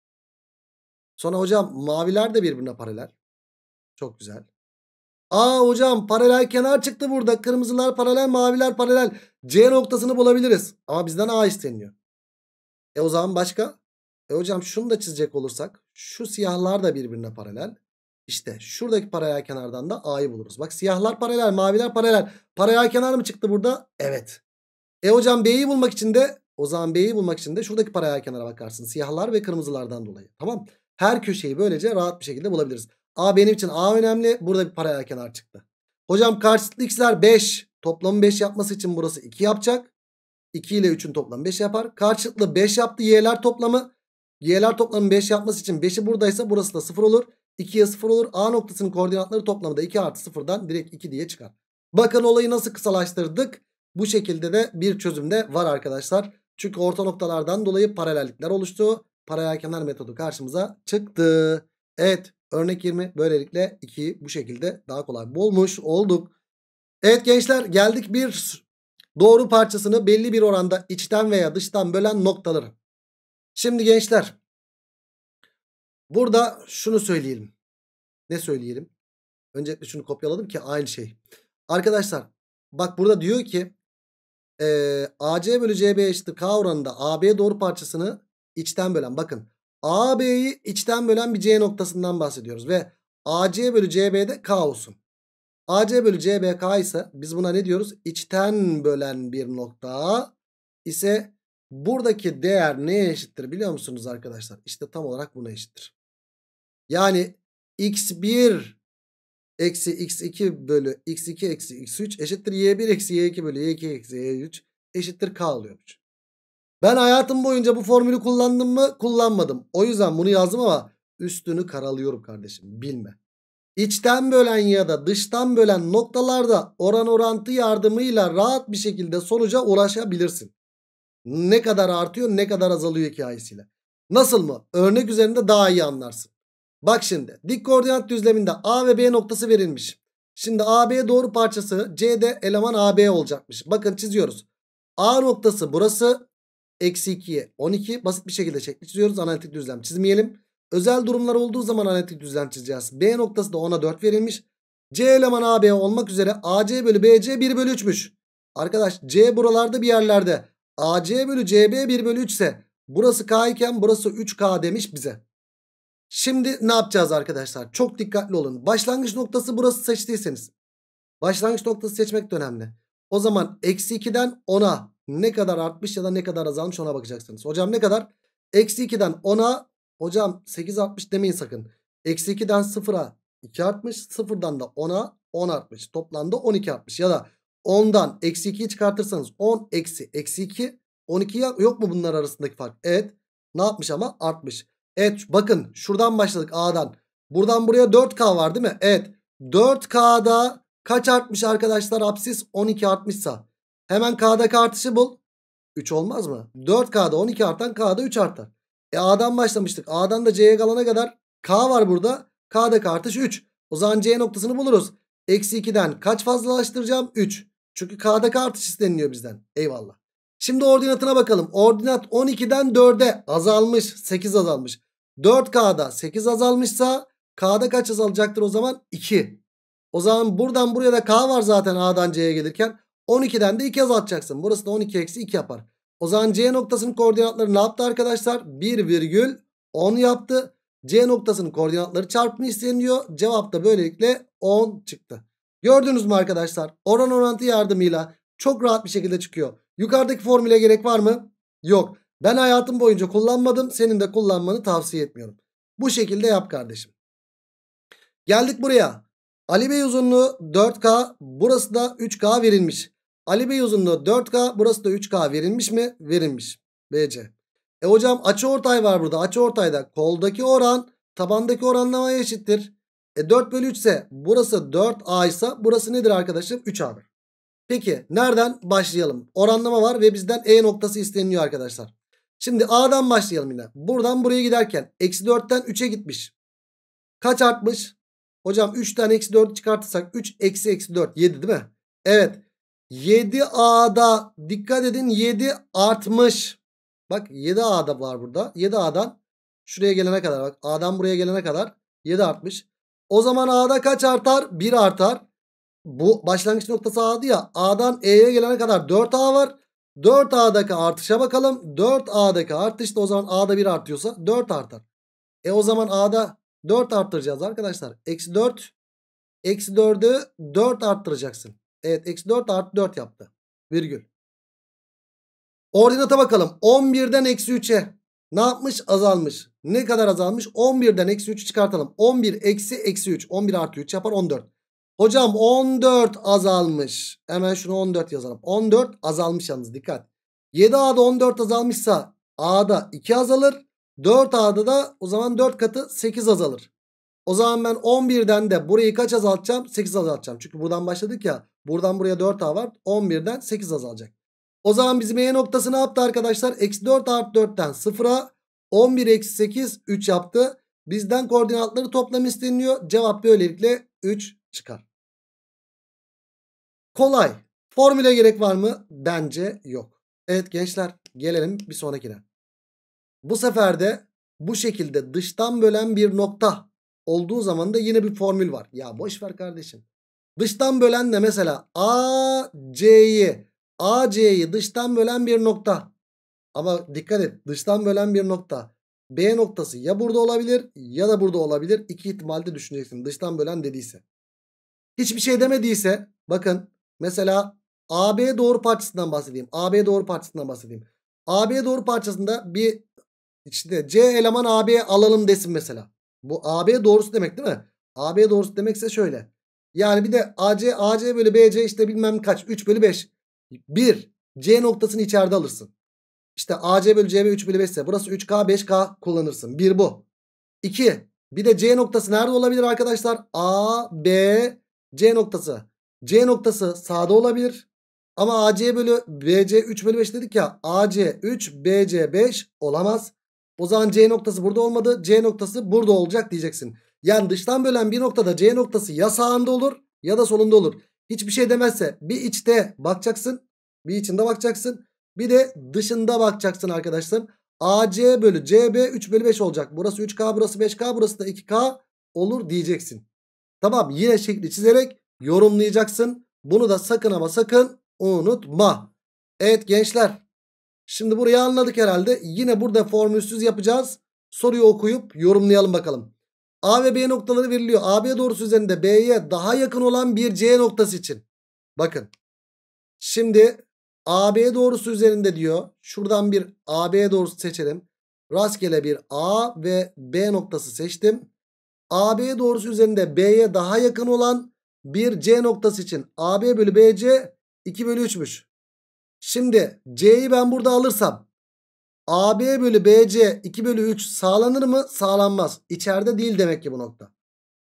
Sonra hocam maviler de birbirine paralel. Çok güzel. Aa hocam paralel kenar çıktı burada. Kırmızılar paralel, maviler paralel. C noktasını bulabiliriz. Ama bizden A isteniyor. E o zaman başka? E hocam şunu da çizecek olursak. Şu siyahlar da birbirine paralel. İşte şuradaki paralel kenardan da A'yı buluruz. Bak siyahlar paralel, maviler paralel. Paralel kenar mı çıktı burada? Evet. E hocam B'yi bulmak için de o zaman B'yi bulmak için de şuradaki paralel kenara bakarsın. Siyahlar ve kırmızılardan dolayı. Tamam. Her köşeyi böylece rahat bir şekilde bulabiliriz. A benim için A önemli. Burada bir paralel kenar çıktı. Hocam karşılıklı x'ler 5. Toplamı 5 yapması için burası 2 yapacak. 2 ile 3'ün toplamı 5 yapar. Karşılıklı 5 yaptı y'ler toplamı. Y'ler toplamı 5 yapması için 5'i buradaysa burası da 0 olur. 2'ye 0 olur. A noktasının koordinatları toplamı da 2 artı 0'dan direkt 2 diye çıkar. Bakın olayı nasıl kısalaştırdık. Bu şekilde de bir çözüm de var arkadaşlar. Çünkü orta noktalardan dolayı paralellikler oluştu. Paralel kenar metodu karşımıza çıktı. Evet Örnek 20. Böylelikle 2'yi bu şekilde daha kolay bulmuş olduk. Evet gençler geldik bir doğru parçasını belli bir oranda içten veya dıştan bölen noktaları. Şimdi gençler burada şunu söyleyelim. Ne söyleyelim? Öncelikle şunu kopyaladım ki aynı şey. Arkadaşlar bak burada diyor ki e, AC bölü CB eşittir K oranında AB doğru parçasını içten bölen. Bakın AB'yi içten bölen bir C noktasından bahsediyoruz. Ve AC bölü CB'de K olsun. AC bölü CB k ise biz buna ne diyoruz? İçten bölen bir nokta ise buradaki değer neye eşittir biliyor musunuz arkadaşlar? İşte tam olarak buna eşittir. Yani x1 eksi x2 bölü x2 eksi x3 eşittir y1 eksi y2 bölü y2 eksi y3 eşittir k oluyormuş. Ben hayatım boyunca bu formülü kullandım mı? Kullanmadım. O yüzden bunu yazdım ama üstünü karalıyorum kardeşim. Bilme. İçten bölen ya da dıştan bölen noktalarda oran orantı yardımıyla rahat bir şekilde sonuca ulaşabilirsin. Ne kadar artıyor ne kadar azalıyor hikayesiyle. Nasıl mı? Örnek üzerinde daha iyi anlarsın. Bak şimdi dik koordinat düzleminde A ve B noktası verilmiş. Şimdi AB doğru parçası C'de eleman AB olacakmış. Bakın çiziyoruz. A noktası burası Eksi 2'ye 12 basit bir şekilde şekli çiziyoruz. Analitik düzlem çizmeyelim. Özel durumlar olduğu zaman analitik düzlem çizeceğiz. B noktası da 10'a 4 verilmiş. C eleman AB olmak üzere AC bölü BC 1 bölü 3'müş. Arkadaş C buralarda bir yerlerde. AC bölü CB 1 bölü 3 ise burası K iken burası 3K demiş bize. Şimdi ne yapacağız arkadaşlar? Çok dikkatli olun. Başlangıç noktası burası seçtiyseniz. Başlangıç noktası seçmek de önemli. O zaman eksi 2'den 10'a ne kadar artmış ya da ne kadar azalmış ona bakacaksınız. Hocam ne kadar? Eksi 2'den 10'a hocam 8 artmış demeyin sakın. Eksi 2'den 0'a 2 artmış. 0'dan da 10'a 10 artmış. Toplamda 12 artmış. Ya da 10'dan eksi 2'yi çıkartırsanız 10 eksi eksi 2 12 yok mu bunlar arasındaki fark? Evet. Ne yapmış ama? Artmış. Evet bakın şuradan başladık A'dan. Buradan buraya 4K var değil mi? Evet. 4K'da kaç artmış arkadaşlar absis? 12 artmışsa. Hemen K'daki artışı bul. 3 olmaz mı? 4K'da 12 artan K'da 3 artar. E A'dan başlamıştık. A'dan da C'ye kalana kadar K var burada. K'daki artış 3. O zaman C noktasını buluruz. Eksi 2'den kaç fazlalaştıracağım? 3. Çünkü K'daki artış isteniliyor bizden. Eyvallah. Şimdi ordinatına bakalım. Ordinat 12'den 4'e azalmış. 8 azalmış. 4K'da 8 azalmışsa K'da kaç azalacaktır o zaman? 2. O zaman buradan buraya da K var zaten A'dan C'ye gelirken. 12'den de 2 azaltacaksın. Burası da 12 eksi 2 yapar. O zaman C noktasının koordinatları ne yaptı arkadaşlar? 1 virgül 10 yaptı. C noktasının koordinatları çarpımı isteniyor. Cevap da böylelikle 10 çıktı. Gördünüz mü arkadaşlar? Oran orantı yardımıyla çok rahat bir şekilde çıkıyor. Yukarıdaki formüle gerek var mı? Yok. Ben hayatım boyunca kullanmadım. Senin de kullanmanı tavsiye etmiyorum. Bu şekilde yap kardeşim. Geldik buraya. Ali Bey uzunluğu 4K. Burası da 3K verilmiş. Ali Bey uzunluğu 4K burası da 3K verilmiş mi? Verilmiş. BC. E hocam açı ortay var burada. Açı ortayda koldaki oran tabandaki oranlamaya eşittir. E 4 bölü 3 ise burası 4A ise burası nedir arkadaşım? 3A'dır. Peki nereden başlayalım? Oranlama var ve bizden E noktası isteniyor arkadaşlar. Şimdi A'dan başlayalım yine. Buradan buraya giderken eksi 4'ten 3'e gitmiş. Kaç artmış? Hocam 3'ten eksi 4 çıkartırsak 3 eksi eksi 4 7 değil mi? Evet 7A'da dikkat edin 7 artmış. Bak 7A'da var burada. 7A'dan şuraya gelene kadar bak. A'dan buraya gelene kadar 7 artmış. O zaman A'da kaç artar? 1 artar. Bu başlangıç noktası A'dı ya. A'dan E'ye gelene kadar 4A var. 4A'daki artışa bakalım. 4A'daki artış da o zaman A'da 1 artıyorsa 4 artar. E o zaman A'da 4 arttıracağız arkadaşlar. Eksi 4. Eksi 4'ü 4 arttıracaksın. Evet eksi 4 artı 4 yaptı. Virgül. Ordinata bakalım. 11'den eksi 3'e ne yapmış? Azalmış. Ne kadar azalmış? 11'den eksi 3'ü çıkartalım. 11 eksi eksi 3. 11 artı 3 yapar 14. Hocam 14 azalmış. Hemen şunu 14 yazalım. 14 azalmış yalnız dikkat. 7A'da 14 azalmışsa A'da 2 azalır. 4A'da da o zaman 4 katı 8 azalır. O zaman ben 11'den de burayı kaç azaltacağım? 8 azaltacağım. Çünkü buradan başladık ya. Buradan buraya 4A var. 11'den 8 azalacak. O zaman bizim E noktası ne yaptı arkadaşlar? Eksi 4 artı 4'ten 0'a 11 eksi 8 3 yaptı. Bizden koordinatları toplam isteniyor. Cevap böylelikle 3 çıkar. Kolay. Formüle gerek var mı? Bence yok. Evet gençler gelelim bir sonrakine. Bu sefer de bu şekilde dıştan bölen bir nokta olduğu zaman da yine bir formül var. Ya boş ver kardeşim. Dıştan bölen de mesela A C'yi A C'yi dıştan bölen bir nokta. Ama dikkat et dıştan bölen bir nokta. B noktası ya burada olabilir ya da burada olabilir. İki ihtimalde düşüneceksin dıştan bölen dediyse. Hiçbir şey demediyse bakın mesela AB doğru parçasından bahsedeyim. AB doğru parçasından bahsedeyim. AB doğru parçasında bir işte C eleman AB'ye alalım desin mesela. Bu AB doğrusu demek değil mi? AB doğrusu demekse şöyle. Yani bir de AC, AC bölü BC işte bilmem kaç. 3 bölü 5. 1. C noktasını içeride alırsın. İşte AC bölü CB 3 bölü 5 ise burası 3K 5K kullanırsın. 1 bu. 2. Bir de C noktası nerede olabilir arkadaşlar? A, B, C noktası. C noktası sağda olabilir. Ama AC bölü BC 3 bölü 5 dedik ya. AC 3, BC 5 olamaz. O zaman C noktası burada olmadı. C noktası burada olacak diyeceksin. Yani dıştan bölen bir noktada C noktası ya sağında olur ya da solunda olur. Hiçbir şey demezse bir içte bakacaksın. Bir içinde bakacaksın. Bir de dışında bakacaksın arkadaşlar. AC bölü CB 3 bölü 5 olacak. Burası 3K burası 5K burası da 2K olur diyeceksin. Tamam yine şekli çizerek yorumlayacaksın. Bunu da sakın ama sakın unutma. Evet gençler Şimdi burayı anladık herhalde. Yine burada formülsüz yapacağız. Soruyu okuyup yorumlayalım bakalım. A ve B noktaları veriliyor. AB doğrusu üzerinde B'ye daha yakın olan bir C noktası için. Bakın. Şimdi AB doğrusu üzerinde diyor. Şuradan bir AB doğrusu seçelim. Rastgele bir A ve B noktası seçtim. AB doğrusu üzerinde B'ye daha yakın olan bir C noktası için AB bölü BC 2 bölü 3'müş. Şimdi C'yi ben burada alırsam AB bölü BC 2 bölü 3 sağlanır mı? Sağlanmaz. İçeride değil demek ki bu nokta.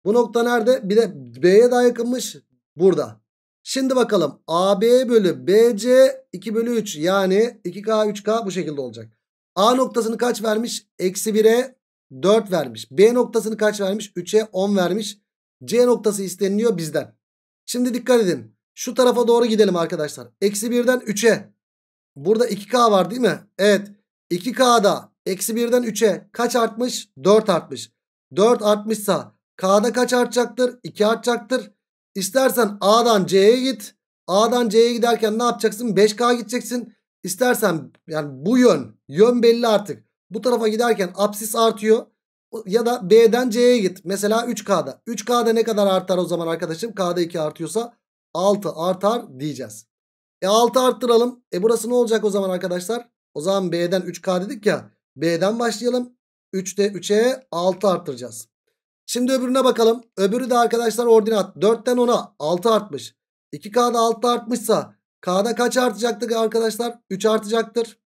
Bu nokta nerede? Bir de B'ye daha yakınmış. Burada. Şimdi bakalım AB bölü BC 2 bölü 3 yani 2K 3K bu şekilde olacak. A noktasını kaç vermiş? Eksi 1'e 4 vermiş. B noktasını kaç vermiş? 3'e 10 vermiş. C noktası isteniliyor bizden. Şimdi dikkat edin. Şu tarafa doğru gidelim arkadaşlar. Eksi 1'den 3'e. Burada 2K var değil mi? Evet. 2K'da eksi 1'den 3'e kaç artmış? 4 artmış. 4 artmışsa K'da kaç artacaktır? 2 artacaktır. İstersen A'dan C'ye git. A'dan C'ye giderken ne yapacaksın? 5K gideceksin. İstersen yani bu yön. Yön belli artık. Bu tarafa giderken apsis artıyor. Ya da B'den C'ye git. Mesela 3K'da. 3K'da ne kadar artar o zaman arkadaşım? K'da 2 artıyorsa 6 artar diyeceğiz. E 6 arttıralım. E burası ne olacak o zaman arkadaşlar? O zaman B'den 3K dedik ya. B'den başlayalım. 3'te 3'e 6 arttıracağız. Şimdi öbürüne bakalım. Öbürü de arkadaşlar ordinat. 4'ten 10'a 6 artmış. 2K'da 6 artmışsa K'da kaç artacaktır arkadaşlar? 3 artacaktır.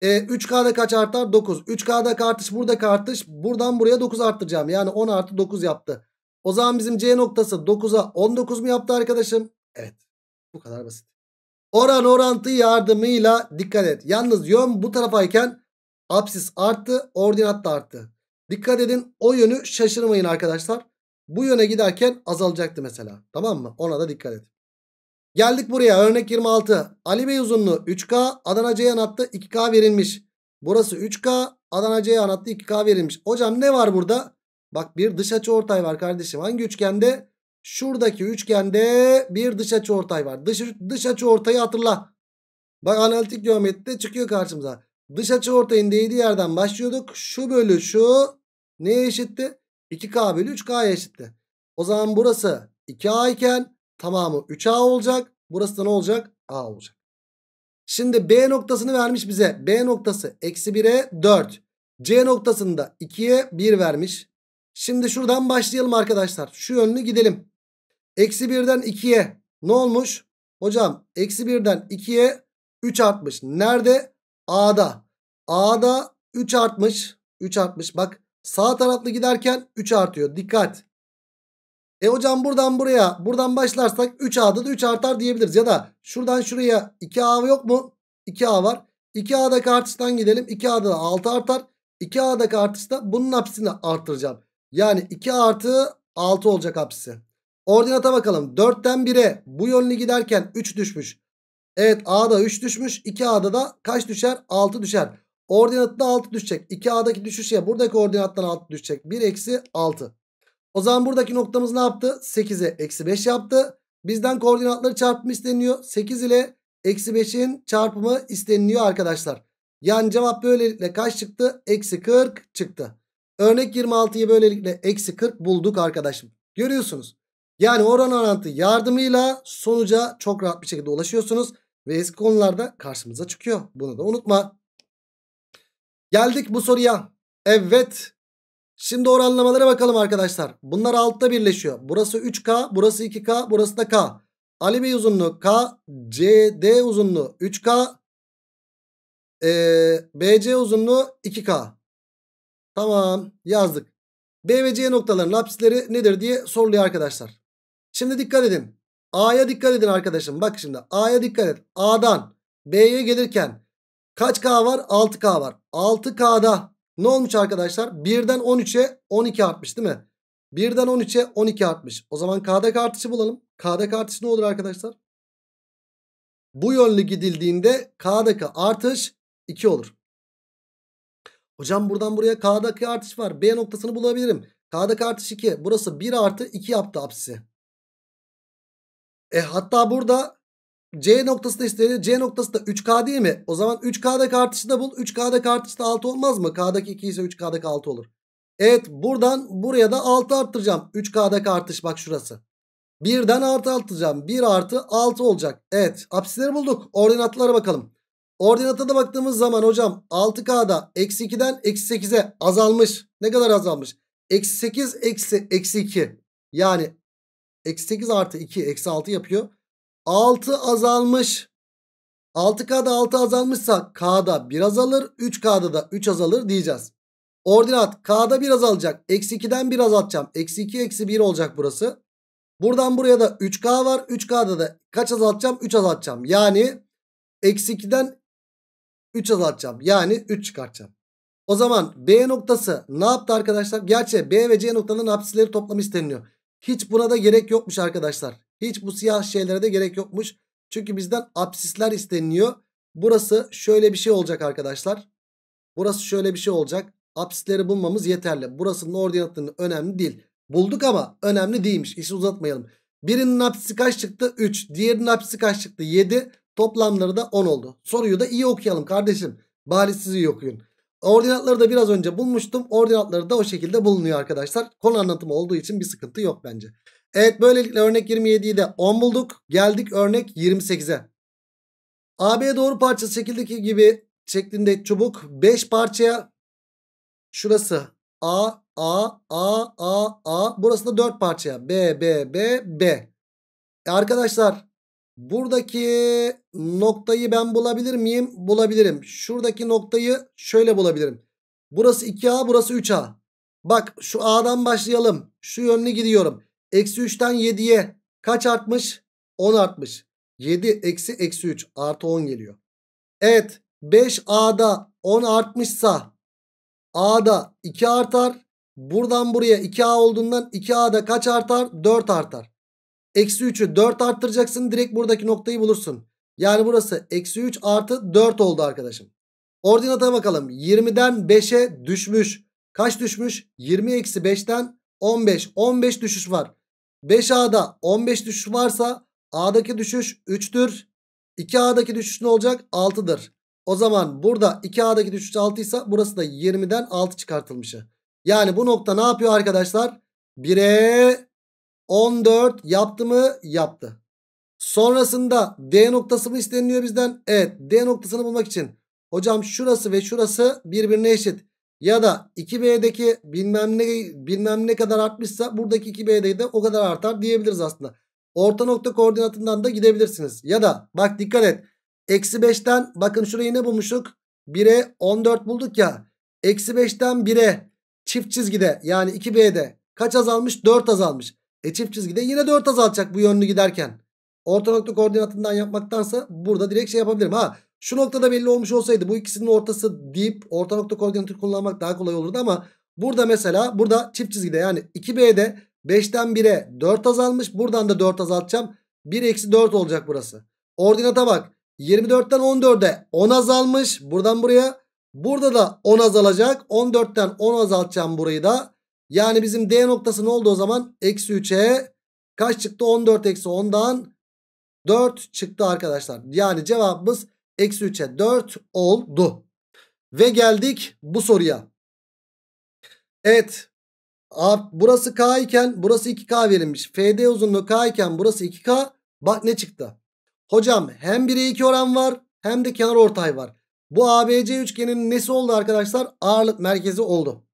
E, 3K'da kaç artar? 9. 3K'da artış burada artış. Buradan buraya 9 arttıracağım. Yani 10 artı 9 yaptı. O zaman bizim C noktası 9'a 19 mu yaptı arkadaşım? Evet. Bu kadar basit. Oran orantı yardımıyla dikkat et. Yalnız yön bu tarafayken absis arttı, ordinat da arttı. Dikkat edin o yönü şaşırmayın arkadaşlar. Bu yöne giderken azalacaktı mesela. Tamam mı? Ona da dikkat et. Geldik buraya örnek 26. Ali Bey uzunluğu 3K, Adana Ceyhan hattı 2K verilmiş. Burası 3K, Adana Ceyhan hattı 2K verilmiş. Hocam ne var burada? Bak bir dış açı ortay var kardeşim. Hangi üçgende? Şuradaki üçgende bir dış açı ortay var. Dış, dış açı ortayı hatırla. Bak analitik geometride çıkıyor karşımıza. Dış açı ortayın değdiği yerden başlıyorduk. Şu bölü şu neye eşitti? 2K bölü 3K'ya eşitti. O zaman burası 2A iken tamamı 3A olacak. Burası da ne olacak? A olacak. Şimdi B noktasını vermiş bize. B noktası eksi 1'e 4. C noktasında 2'ye 1 vermiş. Şimdi şuradan başlayalım arkadaşlar. Şu yönünü gidelim. Eksi 1'den 2'ye ne olmuş? Hocam eksi 1'den 2'ye 3 artmış. Nerede? A'da. A'da 3 artmış. 3 artmış bak. Sağ taraflı giderken 3 artıyor. Dikkat. E hocam buradan buraya buradan başlarsak 3A'da da 3 artar diyebiliriz. Ya da şuradan şuraya 2A yok mu? 2A var. 2 A'da artıştan gidelim. 2A'da da 6 artar. 2 A'da artışta bunun apsisini arttıracağım. Yani 2 artı 6 olacak apsisi. Ordinata bakalım. 4'ten 1'e bu yönlü giderken 3 düşmüş. Evet A'da 3 düşmüş. 2A'da da kaç düşer? 6 düşer. Ordinatında 6 düşecek. 2A'daki düşüş ya buradaki ordinattan 6 düşecek. 1 eksi 6. O zaman buradaki noktamız ne yaptı? 8'e eksi 5 yaptı. Bizden koordinatları çarpımı isteniyor. 8 ile eksi 5'in çarpımı isteniliyor arkadaşlar. Yani cevap böylelikle kaç çıktı? Eksi 40 çıktı. Örnek 26'yı böylelikle eksi 40 bulduk arkadaşım. Görüyorsunuz. Yani oran orantı yardımıyla sonuca çok rahat bir şekilde ulaşıyorsunuz. Ve eski konularda karşımıza çıkıyor. Bunu da unutma. Geldik bu soruya. Evet. Şimdi oranlamalara bakalım arkadaşlar. Bunlar altta birleşiyor. Burası 3K, burası 2K, burası da K. Ali Bey uzunluğu K, CD uzunluğu 3K, e, ee, BC uzunluğu 2K. Tamam yazdık. B ve C noktaların apsisleri nedir diye soruluyor arkadaşlar. Şimdi dikkat edin. A'ya dikkat edin arkadaşım. Bak şimdi A'ya dikkat et. A'dan B'ye gelirken kaç K var? 6K var. 6K'da ne olmuş arkadaşlar? 1'den 13'e 12 artmış değil mi? 1'den 13'e 12 artmış. O zaman K'daki artışı bulalım. K'daki artış ne olur arkadaşlar? Bu yönlü gidildiğinde K'daki artış 2 olur. Hocam buradan buraya K'daki artış var. B noktasını bulabilirim. K'daki artış 2. Burası 1 artı 2 yaptı apsisi. E hatta burada C noktası da istedi. C noktası da 3K değil mi? O zaman 3K'daki artışı da bul. 3K'daki artışı da 6 olmaz mı? K'daki 2 ise 3K'daki 6 olur. Evet buradan buraya da 6 arttıracağım. 3K'daki artış bak şurası. 1'den artı arttıracağım. 1 artı 6 olacak. Evet apsisleri bulduk. Ordinatlara bakalım. Ordinata da baktığımız zaman hocam 6K'da eksi 2'den eksi 8'e azalmış. Ne kadar azalmış? Eksi 8 eksi eksi 2. Yani Eksi 8 artı 2 eksi 6 yapıyor. 6 azalmış. 6K'da 6 azalmışsa K'da 1 azalır. 3K'da da 3 azalır diyeceğiz. Ordinat K'da 1 azalacak. Eksi 2'den 1 azaltacağım. Eksi 2 eksi 1 olacak burası. Buradan buraya da 3K var. 3K'da da kaç azaltacağım? 3 azaltacağım. Yani eksi 2'den 3 azaltacağım. Yani 3 çıkartacağım. O zaman B noktası ne yaptı arkadaşlar? Gerçi B ve C noktalarının apsisleri toplamı isteniyor. Hiç buna da gerek yokmuş arkadaşlar. Hiç bu siyah şeylere de gerek yokmuş. Çünkü bizden apsisler isteniliyor. Burası şöyle bir şey olacak arkadaşlar. Burası şöyle bir şey olacak. Apsisleri bulmamız yeterli. Burasının ordinatlarının önemli değil. Bulduk ama önemli değilmiş. İşi uzatmayalım. Birinin apsisi kaç çıktı? 3. Diğerinin apsisi kaç çıktı? 7. Toplamları da 10 oldu. Soruyu da iyi okuyalım kardeşim. Bari sizi iyi okuyun. Ordinatları da biraz önce bulmuştum. Ordinatları da o şekilde bulunuyor arkadaşlar. Konu anlatımı olduğu için bir sıkıntı yok bence. Evet böylelikle örnek 27'yi de 10 bulduk. Geldik örnek 28'e. AB doğru parçası şekildeki gibi şeklinde çubuk 5 parçaya. Şurası A, A, A, A, A. Burası da 4 parçaya. B, B, B, B. E arkadaşlar Buradaki noktayı ben bulabilir miyim? Bulabilirim. Şuradaki noktayı şöyle bulabilirim. Burası 2A burası 3A. Bak şu A'dan başlayalım. Şu yönlü gidiyorum. Eksi 3'ten 7'ye kaç artmış? 10 artmış. 7 eksi eksi 3 artı 10 geliyor. Evet 5A'da 10 artmışsa A'da 2 artar. Buradan buraya 2A olduğundan 2A'da kaç artar? 4 artar. Eksi 3'ü 4 arttıracaksın. Direkt buradaki noktayı bulursun. Yani burası eksi 3 artı 4 oldu arkadaşım. Ordinata bakalım. 20'den 5'e düşmüş. Kaç düşmüş? 20 eksi 5'ten 15. 15 düşüş var. 5A'da 15 düşüş varsa A'daki düşüş 3'tür. 2A'daki düşüş ne olacak? 6'dır. O zaman burada 2A'daki düşüş 6 ise burası da 20'den 6 çıkartılmışı. Yani bu nokta ne yapıyor arkadaşlar? 1'e 14 yaptı mı? Yaptı. Sonrasında D noktası mı isteniliyor bizden? Evet D noktasını bulmak için. Hocam şurası ve şurası birbirine eşit. Ya da 2B'deki bilmem ne, bilmem ne kadar artmışsa buradaki 2B'de de o kadar artar diyebiliriz aslında. Orta nokta koordinatından da gidebilirsiniz. Ya da bak dikkat et. Eksi 5'ten bakın şurayı ne bulmuştuk? 1'e 14 bulduk ya. Eksi 5'ten 1'e çift çizgide yani 2B'de kaç azalmış? 4 azalmış. E çift çizgide yine 4 azalacak bu yönlü giderken. Orta nokta koordinatından yapmaktansa burada direkt şey yapabilirim. Ha şu noktada belli olmuş olsaydı bu ikisinin ortası deyip orta nokta koordinatı kullanmak daha kolay olurdu ama burada mesela burada çift çizgide yani 2B'de 5'ten 1'e 4 azalmış. Buradan da 4 azaltacağım. 1 eksi 4 olacak burası. Ordinata bak. 24'ten 14'e 10 azalmış. Buradan buraya. Burada da 10 azalacak. 14'ten 10 azaltacağım burayı da. Yani bizim D noktası ne oldu o zaman? Eksi 3'e kaç çıktı? 14 eksi 10'dan 4 çıktı arkadaşlar. Yani cevabımız eksi 3'e 4 oldu. Ve geldik bu soruya. Evet. Burası K iken burası 2K verilmiş. FD uzunluğu K iken burası 2K. Bak ne çıktı. Hocam hem 1'e 2 oran var hem de kenar ortay var. Bu ABC üçgeninin nesi oldu arkadaşlar? Ağırlık merkezi oldu.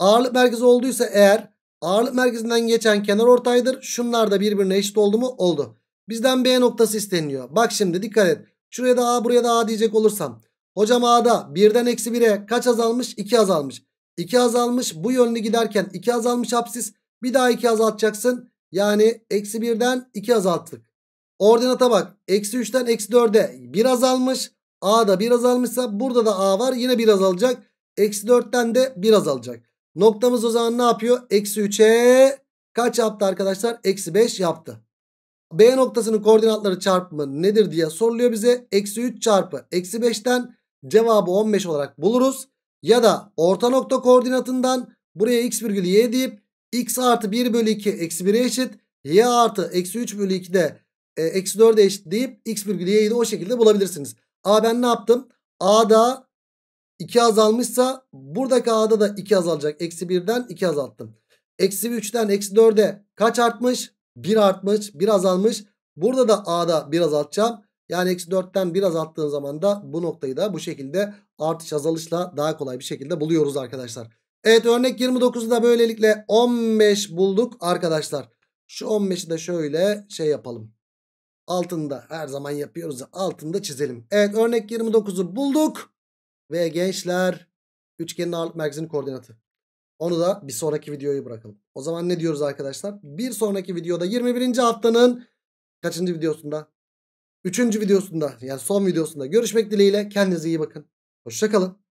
Ağırlık merkezi olduysa eğer ağırlık merkezinden geçen kenar ortaydır. Şunlar da birbirine eşit oldu mu? Oldu. Bizden B noktası isteniyor. Bak şimdi dikkat et. Şuraya da A buraya da A diyecek olursam. Hocam A'da 1'den eksi 1'e kaç azalmış? 2 azalmış. 2 azalmış bu yönlü giderken 2 azalmış hapsiz. Bir daha 2 azaltacaksın. Yani eksi 1'den 2 azalttık. Ordinata bak. Eksi 3'ten eksi 4'e 1 azalmış. A'da 1 azalmışsa burada da A var. Yine 1 azalacak. Eksi 4'ten de 1 azalacak. Noktamız o zaman ne yapıyor? Eksi 3'e kaç yaptı arkadaşlar? Eksi 5 yaptı. B noktasının koordinatları çarpımı nedir diye soruluyor bize. Eksi 3 çarpı eksi 5'ten cevabı 15 olarak buluruz. Ya da orta nokta koordinatından buraya x virgül y deyip x artı 1 bölü 2 eksi 1'e eşit. y artı eksi 3 bölü 2'de e, eksi 4'e eşit deyip x virgül y'yi de o şekilde bulabilirsiniz. A ben ne yaptım? A'da 2 azalmışsa burada a'da da 2 azalacak. Eksi 1'den 2 azalttım. Eksi 3'ten eksi 4'e kaç artmış? 1 artmış. 1 azalmış. Burada da a'da 1 azaltacağım. Yani eksi 4'ten 1 azalttığın zaman da bu noktayı da bu şekilde artış azalışla daha kolay bir şekilde buluyoruz arkadaşlar. Evet örnek 29'u da böylelikle 15 bulduk arkadaşlar. Şu 15'i de şöyle şey yapalım. Altında her zaman yapıyoruz altında çizelim. Evet örnek 29'u bulduk. Ve gençler üçgenin ağırlık merkezinin koordinatı. Onu da bir sonraki videoyu bırakalım. O zaman ne diyoruz arkadaşlar? Bir sonraki videoda 21. haftanın kaçıncı videosunda? Üçüncü videosunda yani son videosunda görüşmek dileğiyle. Kendinize iyi bakın. Hoşçakalın.